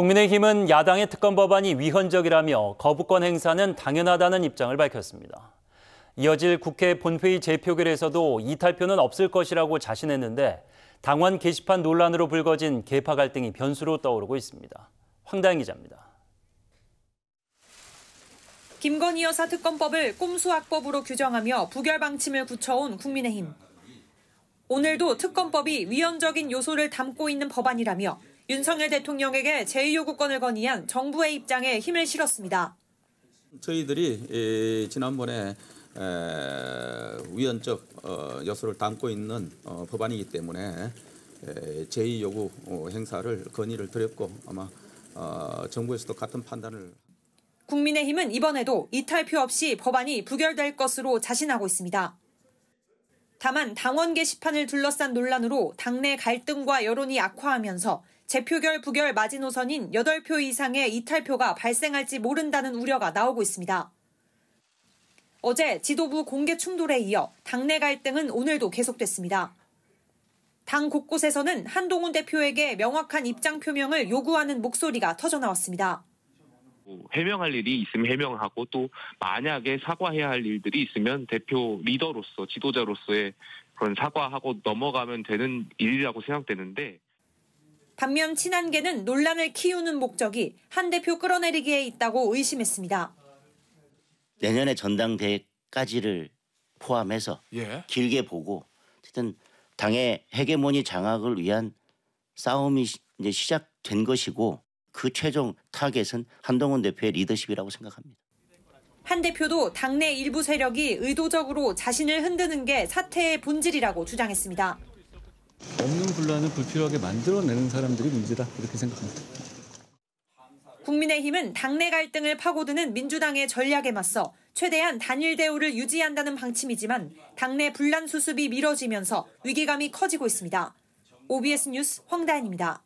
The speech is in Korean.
국민의힘은 야당의 특검 법안이 위헌적이라며 거부권 행사는 당연하다는 입장을 밝혔습니다. 이어질 국회 본회의 재표결에서도 이탈표는 없을 것이라고 자신했는데 당원 게시판 논란으로 불거진 개파 갈등이 변수로 떠오르고 있습니다. 황다영 기자입니다. 김건희 여사 특검법을 꼼수학법으로 규정하며 부결 방침을 굳혀온 국민의힘. 오늘도 특검법이 위헌적인 요소를 담고 있는 법안이라며 윤석열 대통령에게 제2요구권을 건의한 정부의 입장에 힘을 실었습니다. 저희들이 지난번에 위헌적 여소를 어, 담고 있는 어, 법안이기 때문에 제2요구 어, 행사를 건의를 드렸고 아마 정부에서도 같은 판단을 국민의힘은 이번에도 이탈표 없이 법안이 부결될 것으로 자신하고 있습니다. 다만 당원 게시판을 둘러싼 논란으로 당내 갈등과 여론이 악화하면서 재표결 부결 마지노선인 8표 이상의 이탈표가 발생할지 모른다는 우려가 나오고 있습니다. 어제 지도부 공개 충돌에 이어 당내 갈등은 오늘도 계속됐습니다. 당 곳곳에서는 한동훈 대표에게 명확한 입장 표명을 요구하는 목소리가 터져나왔습니다. 해명할 일이 있으면 해명하고 또 만약에 사과해야 할 일들이 있으면 대표 리더로서 지도자로서의 그런 사과하고 넘어가면 되는 일이라고 생각되는데 반면 친한계는 논란을 키우는 목적이 한 대표 끌어내리기에 있다고 의심했습니다. 내년에 전당대회까지를 포함해서 예. 길게 보고 어쨌든 당의 헤게모니 장악을 위한 싸움이 이제 시작된 것이고 그 최종 타겟은 한동훈 대표의 리더십이라고 생각합니다. 한 대표도 당내 일부 세력이 의도적으로 자신을 흔드는 게 사태의 본질이라고 주장했습니다. 없는 분란을 불필요하게 만들어내는 사람들이 문제다 이렇게 생각합니다. 국민의힘은 당내 갈등을 파고드는 민주당의 전략에 맞서 최대한 단일 대우를 유지한다는 방침이지만 당내 분란 수습이 미뤄지면서 위기감이 커지고 있습니다. OBS 뉴스 황다현입니다.